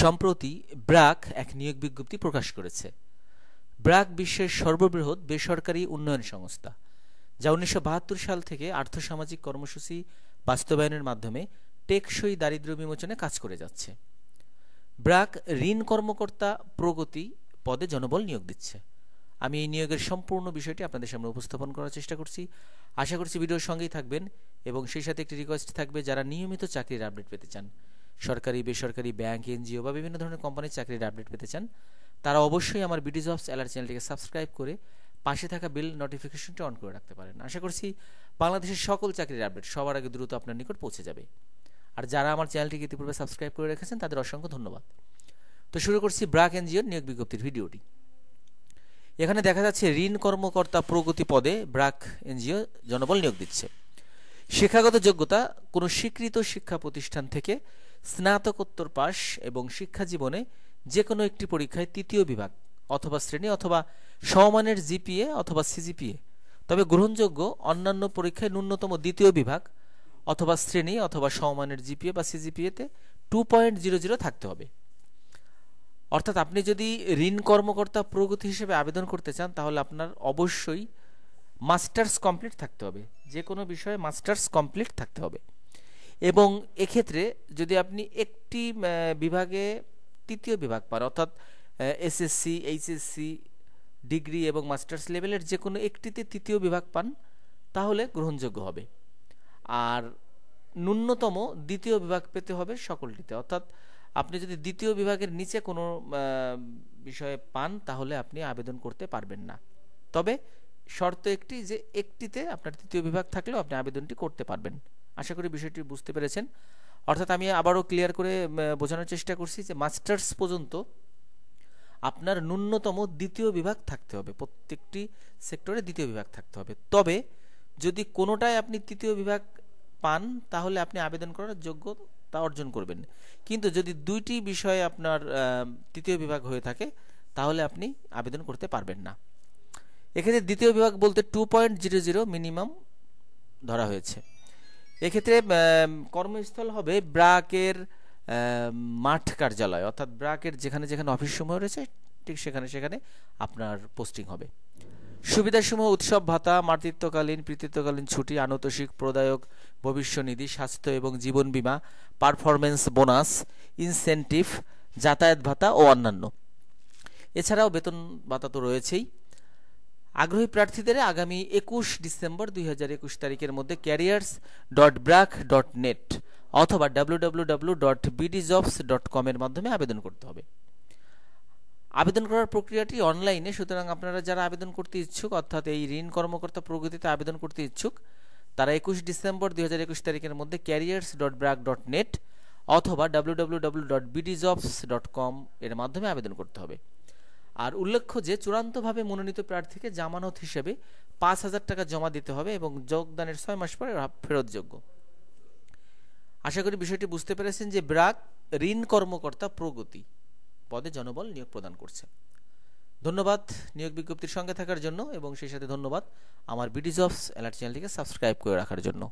সম্প্রতি ব্রাক এক নিয়োগ বিজ্ঞপ্তি প্রকাশ করেছে ব্রাক বিশ্বের সর্ববৃহৎ বেসরকারি উন্নয়ন সংস্থা যা উনিশশো সাল থেকে আর্থসামাজিক কর্মসূচি বাস্তবায়নের মাধ্যমে টেকসই দারিদ্র বিমোচনে কাজ করে যাচ্ছে ব্রাক ঋণ কর্মকর্তা প্রগতি পদে জনবল নিয়োগ দিচ্ছে আমি এই নিয়োগের সম্পূর্ণ বিষয়টি আপনাদের সামনে উপস্থাপন করার চেষ্টা করছি আশা করছি ভিডিওর সঙ্গেই থাকবেন এবং সেই সাথে একটি রিকোয়েস্ট থাকবে যারা নিয়মিত চাকরির আপডেট পেতে চান সরকারি বেসরকারি ব্যাংক এনজিও বা বিভিন্ন ধরনের কোম্পানির চাকরির আপডেট পেতে চান তারা অবশ্যই আমার বিডি জবস অ্যালার্ট চ্যানেলটিকে সাবস্ক্রাইব করে পাশে থাকা বিল নোটিফিকেশনটি অন করে রাখতে পারেন আশা করছি বাংলাদেশের সকল চাকরির আপডেট সবার আগে দ্রুত আপনার নিকট পৌঁছে যাবে আর যারা আমার চ্যানেলটিকে ইতিপূর্বে সাবস্ক্রাইব করে রেখেছেন তাদের অসংখ্য ধন্যবাদ তো শুরু করছি ব্রাক এনজিওর নিয়োগ বিজ্ঞপ্তির ভিডিওটি এখানে দেখা যাচ্ছে ঋণ কর্মকর্তা প্রগতি পদে ব্রাক এনজিও জনবল নিয়োগ দিচ্ছে শিক্ষাগত যোগ্যতা কোনো স্বীকৃত শিক্ষা প্রতিষ্ঠান থেকে স্নাতকোত্তর পাশ এবং শিক্ষা জীবনে যে কোনো একটি পরীক্ষায় তৃতীয় বিভাগ অথবা শ্রেণী অথবা সমমানের জিপিএ অথবা সিজিপিএ তবে গ্রহণযোগ্য অন্যান্য পরীক্ষায় ন্যূনতম দ্বিতীয় বিভাগ অথবা শ্রেণী অথবা সমমানের জিপিএ বা সিজিপিএতে টু পয়েন্ট জিরো জিরো থাকতে হবে অর্থাৎ আপনি যদি ঋণ কর্মকর্তা প্রগতি হিসেবে আবেদন করতে চান তাহলে আপনার অবশ্যই মাস্টার্স কমপ্লিট থাকতে হবে যে কোনো বিষয়ে মাস্টার্স কমপ্লিট থাকতে হবে এবং এক্ষেত্রে যদি আপনি একটি বিভাগে তৃতীয় বিভাগ পান অর্থাৎ এসএসসি এইচএসসি ডিগ্রি এবং মাস্টার্স লেভেলের যে কোনো একটিতে তৃতীয় বিভাগ পান তাহলে গ্রহণযোগ্য হবে আর ন্যূনতম দ্বিতীয় বিভাগ পেতে হবে সকলটিতে অর্থাৎ আপনি যদি দ্বিতীয় বিভাগের নিচে কোনো বিষয়ে পান তাহলে আপনি আবেদন করতে পারবেন না তবে শর্ত একটি যে একটিতে আপনার তৃতীয় বিভাগ থাকলেও আপনি আবেদনটি করতে পারবেন আশা করি বিষয়টি বুঝতে পেরেছেন অর্থাৎ আমি আবারও ক্লিয়ার করে বোঝানোর চেষ্টা করছি যে মাস্টার্স পর্যন্ত আপনার ন্যূনতম দ্বিতীয় বিভাগ থাকতে হবে প্রত্যেকটি সেক্টরে দ্বিতীয় বিভাগ থাকতে হবে তবে যদি কোনোটায় আপনি তৃতীয় বিভাগ পান তাহলে আপনি আবেদন করার যোগ্যতা অর্জন করবেন কিন্তু যদি দুইটি বিষয়ে আপনার তৃতীয় বিভাগ হয়ে থাকে তাহলে আপনি আবেদন করতে পারবেন না এক্ষেত্রে দ্বিতীয় বিভাগ বলতে two point zero zero minimum ধরা হয়েছে এক্ষেত্রে কর্মস্থল হবে ব্রাকের মাঠ কার্যালয় অর্থাৎ ব্রাকের যেখানে যেখানে অফিস সময় রয়েছে ঠিক সেখানে সেখানে আপনার পোস্টিং হবে সুবিধাসমূহ উৎসব ভাতা মাতৃত্বকালীন পিতৃত্বকালীন ছুটি আনতোষিক প্রদায়ক ভবিষ্যনিধি স্বাস্থ্য এবং জীবন বীমা পারফরমেন্স বোনাস ইনসেন্টিভ যাতায়াত ভাতা ও অন্যান্য এছাড়াও বেতন ভাতা তো রয়েছেই আগ্রহী প্রার্থীদের আগামী একুশ ডিসেম্বর দুই তারিখের মধ্যে careers dot BRAC dot net অথবা ডাব্লু ডট বিডিজবস ডট কমের মাধ্যমে আবেদন করতে হবে আবেদন করার প্রক্রিয়াটি অনলাইনে সুতরাং আপনারা যারা আবেদন করতে ইচ্ছুক অর্থাৎ এই ঋণ কর্মকর্তা প্রগতিতে আবেদন করতে ইচ্ছুক তারা একুশ ডিসেম্বর দুই তারিখের মধ্যে careers dot BRAC dot net অথবা W dot bdjobs dot com এর মাধ্যমে আবেদন করতে হবে আর উল্লেখ্য যে চূড়ান্তভাবে মনোনীত প্রার্থীকে জামানত হিসেবে পাঁচ হাজার টাকা জমা দিতে হবে এবং যোগদানের ছয় মাস পরে ফেরতযোগ্য আশা করি বিষয়টি বুঝতে পেরেছেন যে ব্রাক ঋণ কর্মকর্তা প্রগতি পদে জনবল নিয়োগ প্রদান করছে ধন্যবাদ নিয়োগ বিজ্ঞপ্তির সঙ্গে থাকার জন্য এবং সেই সাথে ধন্যবাদ আমার বিডি অফ অ্যালার্ট চ্যানেলটিকে সাবস্ক্রাইব করে রাখার জন্য